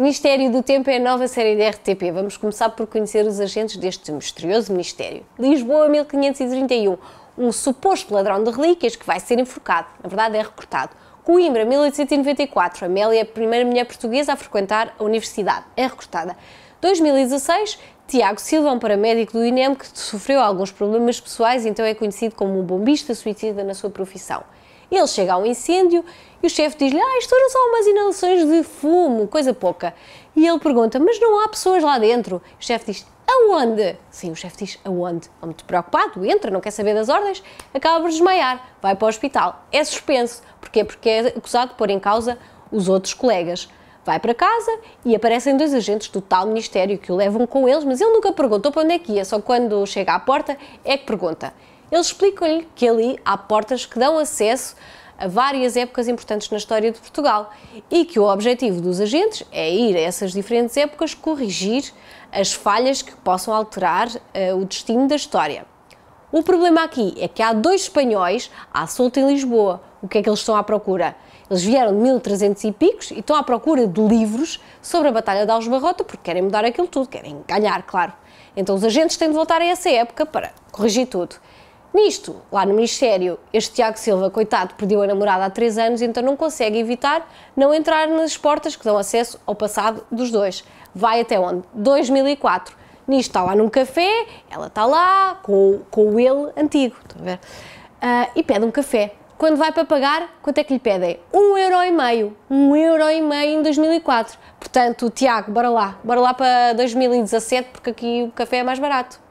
Ministério do Tempo é a nova série da RTP. Vamos começar por conhecer os agentes deste misterioso ministério. Lisboa 1531. Um suposto ladrão de relíquias que vai ser enforcado. Na verdade, é recrutado. Coimbra 1894. Amélia, primeira mulher portuguesa a frequentar a universidade. É recrutada. 2016, Tiago Silva um paramédico do INEM que sofreu alguns problemas pessoais, então é conhecido como um bombista suicida na sua profissão. Ele chega a um incêndio e o chefe diz-lhe: Ah, isto eram só umas inalações de fumo, coisa pouca. E ele pergunta: Mas não há pessoas lá dentro? O chefe diz: Aonde? Sim, o chefe diz: Aonde? Está muito preocupado, entra, não quer saber das ordens, acaba por desmaiar, vai para o hospital. É suspenso. Porquê? Porque é acusado de pôr em causa os outros colegas. Vai para casa e aparecem dois agentes do tal ministério que o levam com eles, mas ele nunca perguntou para onde é que ia, só quando chega à porta é que pergunta. Eles explicam-lhe que ali há portas que dão acesso a várias épocas importantes na história de Portugal e que o objetivo dos agentes é ir a essas diferentes épocas corrigir as falhas que possam alterar uh, o destino da história. O problema aqui é que há dois espanhóis à solta em Lisboa. O que é que eles estão à procura? Eles vieram de 1300 e picos e estão à procura de livros sobre a Batalha de Aljubarrota porque querem mudar aquilo tudo, querem ganhar, claro. Então os agentes têm de voltar a essa época para corrigir tudo. Nisto, lá no Ministério, este Tiago Silva, coitado, perdeu a namorada há três anos, então não consegue evitar não entrar nas portas que dão acesso ao passado dos dois. Vai até onde? 2004. Nisto está lá num café, ela está lá com, com o ele antigo, a ver? Uh, e pede um café. Quando vai para pagar, quanto é que lhe pedem? Um euro e meio. Um euro e meio em 2004. Portanto, Tiago, bora lá. Bora lá para 2017, porque aqui o café é mais barato.